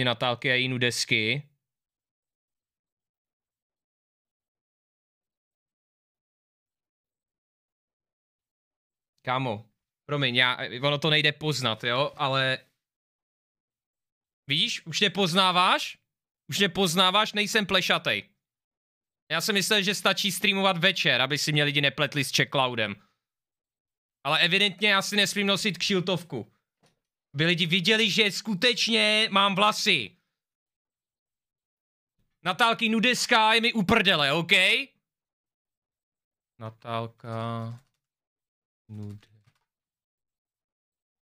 ty Natálky a Jinu desky. Kámo, promiň, já, ono to nejde poznat, jo, ale vidíš, už nepoznáváš, už nepoznáváš, nejsem plešatej. Já jsem myslel, že stačí streamovat večer, aby si mě lidi nepletli s checkloudem. Ale evidentně já si nesmím nosit kšiltovku. By lidi viděli, že skutečně mám vlasy. Natálky nudeská je mi uprdele, OK? Natálka nudeska.